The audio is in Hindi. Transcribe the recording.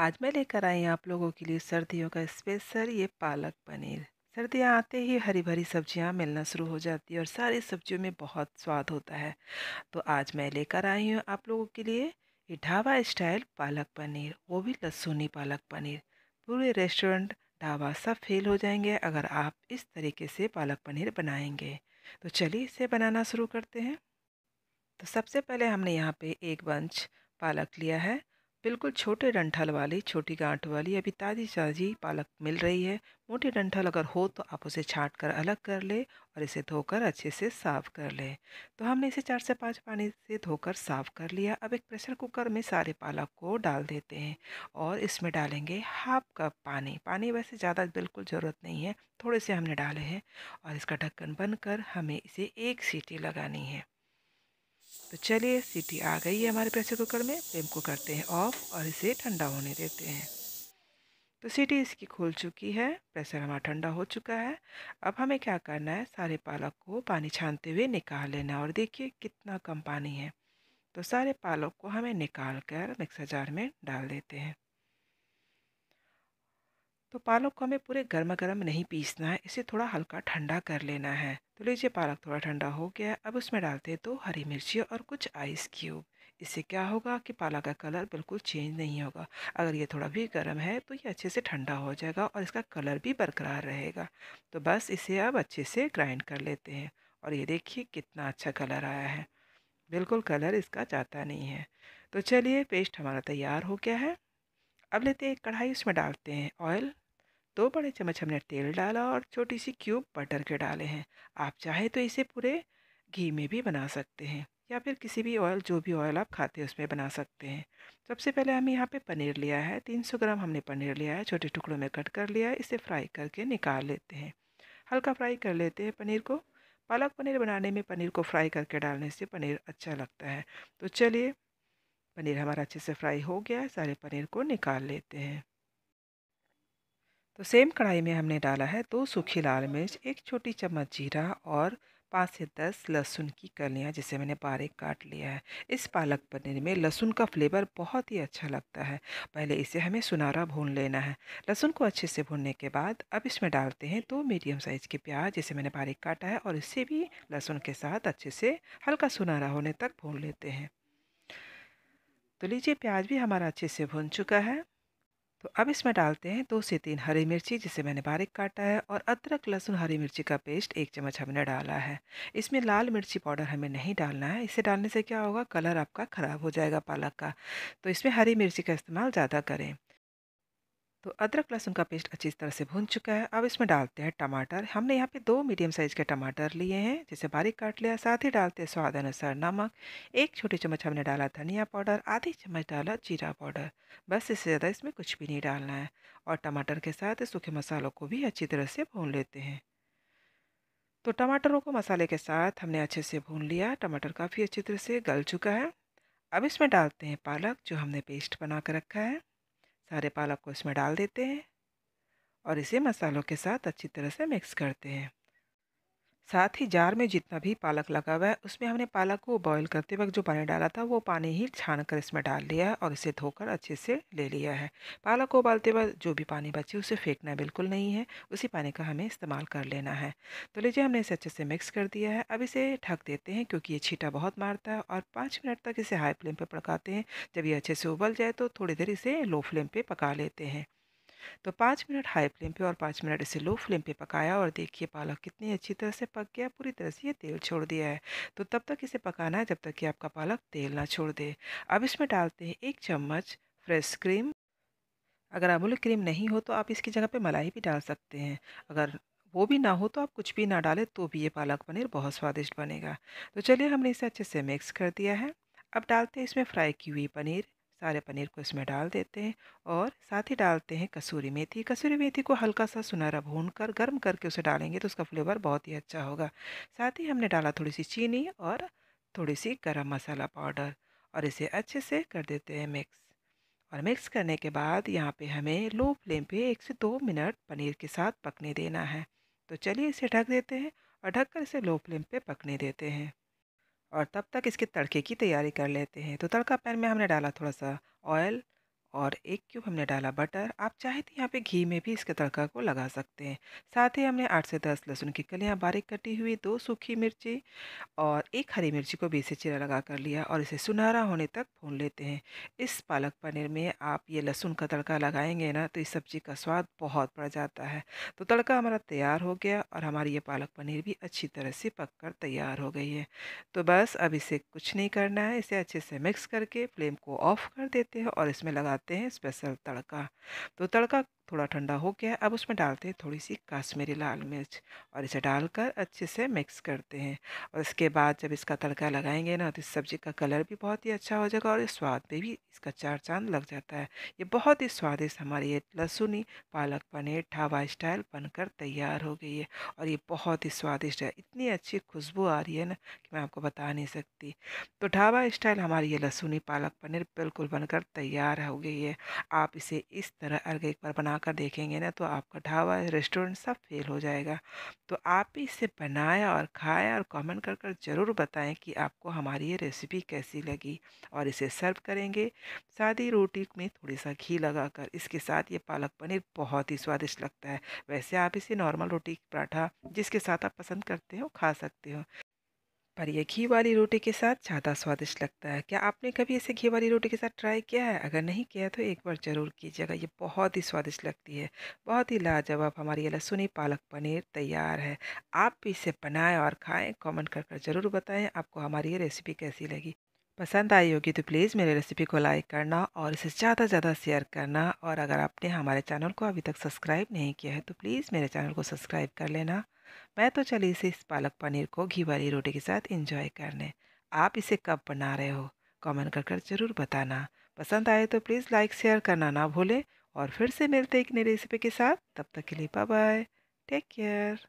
आज मैं लेकर आई आप लोगों के लिए सर्दियों का स्पेशल ये पालक पनीर सर्दियाँ आते ही हरी भरी सब्जियाँ मिलना शुरू हो जाती है और सारी सब्जियों में बहुत स्वाद होता है तो आज मैं लेकर आई हूँ आप लोगों के लिए ये ढाबा स्टाइल पालक पनीर वो भी लहसुनी पालक पनीर पूरे रेस्टोरेंट ढाबा सब फेल हो जाएंगे अगर आप इस तरीके से पालक पनीर बनाएंगे तो चलिए इसे बनाना शुरू करते हैं तो सबसे पहले हमने यहाँ पे एक बंच पालक लिया है बिल्कुल छोटे डंठल वाली छोटी गांठ वाली अभी ताज़ी ताज़ी पालक मिल रही है मोटी डंठल अगर हो तो आप उसे छाट कर अलग कर ले और इसे धोकर अच्छे से साफ़ कर ले तो हमने इसे चार से पाँच पानी से धोकर साफ़ कर लिया अब एक प्रेशर कुकर में सारे पालक को डाल देते हैं और इसमें डालेंगे हाफ कप पानी पानी वैसे ज़्यादा बिल्कुल ज़रूरत नहीं है थोड़े से हमने डाले हैं और इसका ढक्कन बनकर कर हमें इसे एक सीटी लगानी है तो चलिए सीटी आ गई है हमारे प्रेशर कुकर में फ्लेम को करते हैं ऑफ और इसे ठंडा होने देते हैं तो सीटी इसकी खुल चुकी है प्रेशर हमारा ठंडा हो चुका है अब हमें क्या करना है सारे पालक को पानी छानते हुए निकाल लेना और देखिए कितना कम पानी है तो सारे पालक को हमें निकाल कर मिक्सर जार में डाल देते हैं तो पालक को हमें पूरे गर्मा गर्म नहीं पीसना है इसे थोड़ा हल्का ठंडा कर लेना है तो लीजिए पालक थोड़ा ठंडा हो गया है अब उसमें डालते हैं दो हरी मिर्ची और कुछ आइस क्यूब इससे क्या होगा कि पालक का कलर बिल्कुल चेंज नहीं होगा अगर ये थोड़ा भी गर्म है तो ये अच्छे से ठंडा हो जाएगा और इसका कलर भी बरकरार रहेगा तो बस इसे अब अच्छे से ग्राइंड कर लेते हैं और ये देखिए कितना अच्छा कलर आया है बिल्कुल कलर इसका जाता नहीं है तो चलिए पेस्ट हमारा तैयार हो गया है अब लेते हैं एक कढ़ाई उसमें डालते हैं ऑयल दो बड़े चम्मच हमने तेल डाला और छोटी सी क्यूब बटर के डाले हैं आप चाहे तो इसे पूरे घी में भी बना सकते हैं या फिर किसी भी ऑयल जो भी ऑयल आप खाते हैं उसमें बना सकते हैं सबसे पहले हम यहाँ पे पनीर लिया है 300 ग्राम हमने पनीर लिया है छोटे टुकड़ों में कट कर लिया है इसे फ्राई करके निकाल लेते हैं हल्का फ्राई कर लेते हैं पनीर को पालक पनीर बनाने में पनीर को फ्राई करके डालने से पनीर अच्छा लगता है तो चलिए पनीर हमारा अच्छे से फ्राई हो गया है सारे पनीर को निकाल लेते हैं तो सेम कढ़ाई में हमने डाला है दो सूखी लाल मिर्च एक छोटी चम्मच जीरा और पाँच से दस लहसुन की कलियाँ जिसे मैंने बारीक काट लिया है इस पालक पनीर में लहसुन का फ्लेवर बहुत ही अच्छा लगता है पहले इसे हमें सुनारा भून लेना है लहसुन को अच्छे से भूनने के बाद अब इसमें डालते हैं दो मीडियम साइज़ के प्याज जिसे मैंने बारीक काटा है और इसे भी लहसुन के साथ अच्छे से हल्का सुनारा होने तक भून लेते हैं तो लीजिए प्याज भी हमारा अच्छे से भून चुका है तो अब इसमें डालते हैं दो से तीन हरी मिर्ची जिसे मैंने बारीक काटा है और अदरक लहसुन हरी मिर्ची का पेस्ट एक चम्मच हमने डाला है इसमें लाल मिर्ची पाउडर हमें नहीं डालना है इसे डालने से क्या होगा कलर आपका ख़राब हो जाएगा पालक का तो इसमें हरी मिर्ची का इस्तेमाल ज़्यादा करें तो अदरक लहसुन का पेस्ट अच्छी तरह से भून चुका है अब इसमें डालते हैं टमाटर हमने यहाँ पे दो मीडियम साइज़ के टमाटर लिए हैं जिसे बारीक काट लिया साथ ही डालते हैं स्वाद अनुसार नमक एक छोटी चम्मच हमने डाला धनिया पाउडर आधी चम्मच डाला जीरा पाउडर बस इससे ज़्यादा इसमें कुछ भी नहीं डालना है और टमाटर के साथ सूखे मसालों को भी अच्छी तरह से भून लेते हैं तो टमाटरों को मसाले के साथ हमने अच्छे से भून लिया टमाटर काफ़ी अच्छी तरह से गल चुका है अब इसमें डालते हैं पालक जो हमने पेस्ट बना कर रखा है सारे पालक को इसमें डाल देते हैं और इसे मसालों के साथ अच्छी तरह से मिक्स करते हैं साथ ही जार में जितना भी पालक लगा हुआ है उसमें हमने पालक को बॉईल करते वक्त जो पानी डाला था वो पानी ही छान कर इसमें डाल लिया है और इसे धोकर अच्छे से ले लिया है पालक को उबालते वक्त जो भी पानी बचे उसे फेंकना बिल्कुल नहीं है उसी पानी का हमें इस्तेमाल कर लेना है तो लीजिए हमने इसे अच्छे से मिक्स कर दिया है अब इसे ढक देते हैं क्योंकि ये छीटा बहुत मारता है और पाँच मिनट तक इसे हाई फ्लेम पर पकाते हैं जब ये अच्छे से उबल जाए तो थोड़ी देर इसे लो फ्लेम पर पका लेते हैं तो पाँच मिनट हाई फ्लेम पे और पाँच मिनट इसे लो फ्लेम पे पकाया और देखिए पालक कितनी अच्छी तरह से पक गया पूरी तरह से ये तेल छोड़ दिया है तो तब तक इसे पकाना है जब तक कि आपका पालक तेल ना छोड़ दे अब इसमें डालते हैं एक चम्मच फ्रेश क्रीम अगर अमूल क्रीम नहीं हो तो आप इसकी जगह पर मलाई भी डाल सकते हैं अगर वो भी ना हो तो आप कुछ भी ना डालें तो भी ये पालक पनीर बहुत स्वादिष्ट बनेगा तो चलिए हमने इसे अच्छे से मिक्स कर दिया है अब डालते हैं इसमें फ्राई की हुई पनीर सारे पनीर को इसमें डाल देते हैं और साथ ही डालते हैं कसूरी मेथी कसूरी मेथी को हल्का सा सुनहरा भून कर गर्म करके उसे डालेंगे तो उसका फ्लेवर बहुत ही अच्छा होगा साथ ही हमने डाला थोड़ी सी चीनी और थोड़ी सी गर्म मसाला पाउडर और इसे अच्छे से कर देते हैं मिक्स और मिक्स करने के बाद यहाँ पे हमें लो फ्लेम पे एक से दो मिनट पनीर के साथ पकने देना है तो चलिए इसे ढक देते हैं और ढककर इसे लो फ्लेम पे पकने देते हैं और तब तक इसके तड़के की तैयारी कर लेते हैं तो तड़का पैन में हमने डाला थोड़ा सा ऑयल और एक क्यूब हमने डाला बटर आप चाहे तो यहाँ पे घी में भी इसके तड़का को लगा सकते हैं साथ ही हमने आठ से दस लहसुन की कलियाँ बारीक कटी हुई दो सूखी मिर्ची और एक हरी मिर्ची को बीस से चिरा लगा कर लिया और इसे सुनहरा होने तक भून लेते हैं इस पालक पनीर में आप ये लहसुन का तड़का लगाएंगे ना तो इस सब्ज़ी का स्वाद बहुत बढ़ जाता है तो तड़का हमारा तैयार हो गया और हमारी ये पालक पनीर भी अच्छी तरह से पक कर तैयार हो गई है तो बस अब इसे कुछ नहीं करना है इसे अच्छे से मिक्स करके फ्लेम को ऑफ़ कर देते हैं और इसमें लगा बनाते हैं स्पेशल तड़का तो तड़का थोड़ा ठंडा हो गया अब उसमें डालते हैं थोड़ी सी काश्मीरी लाल मिर्च और इसे डालकर अच्छे से मिक्स करते हैं और इसके बाद जब इसका तड़का लगाएंगे ना तो इस सब्ज़ी का कलर भी बहुत ही अच्छा हो जाएगा और स्वाद पे भी इसका चार चांद लग जाता है ये बहुत ही स्वादिष्ट हमारी ये लहसुनी पालक पनीर ढाबा स्टाइल बनकर तैयार हो गई है और ये बहुत ही स्वादिष्ट है इतनी अच्छी खुशबू आ रही है ना कि मैं आपको बता नहीं सकती तो ढाबा स्टाइल हमारी ये लहसुनी पालक पनीर बिल्कुल बनकर तैयार हो गई है आप इसे इस तरह अलग एक बार बना बनाकर देखेंगे ना तो आपका ढाबा रेस्टोरेंट सब फेल हो जाएगा तो आप भी इसे बनाया और खाया और कमेंट कर कर ज़रूर बताएं कि आपको हमारी ये रेसिपी कैसी लगी और इसे सर्व करेंगे सादी रोटी में थोड़ी सा घी लगाकर इसके साथ ये पालक पनीर बहुत ही स्वादिष्ट लगता है वैसे आप इसे नॉर्मल रोटी पराठा जिसके साथ आप पसंद करते हो खा सकते हो पर यह घी वाली रोटी के साथ ज़्यादा स्वादिष्ट लगता है क्या आपने कभी इसे घी वाली रोटी के साथ ट्राई किया है अगर नहीं किया तो एक बार ज़रूर कीजिएगा ये बहुत ही स्वादिष्ट लगती है बहुत ही लाजवाब हमारी ये लहसुनी पालक पनीर तैयार है आप भी इसे बनाएं और खाएं कमेंट कर कर ज़रूर बताएं आपको हमारी ये रेसिपी कैसी लगी पसंद आई होगी तो प्लीज़ मेरे रेसिपी को लाइक करना और इसे ज़्यादा से ज़्यादा शेयर करना और अगर आपने हमारे चैनल को अभी तक सब्सक्राइब नहीं किया है तो प्लीज़ मेरे चैनल को सब्सक्राइब कर लेना मैं तो चली इसे इस पालक पनीर को घी वाली रोटी के साथ इंजॉय करने आप इसे कब बना रहे हो कमेंट कर कर ज़रूर बताना पसंद आए तो प्लीज़ लाइक शेयर करना ना भूलें और फिर से मिलते एक नई रेसिपी के साथ तब तक के लिए बाय बाय टेक केयर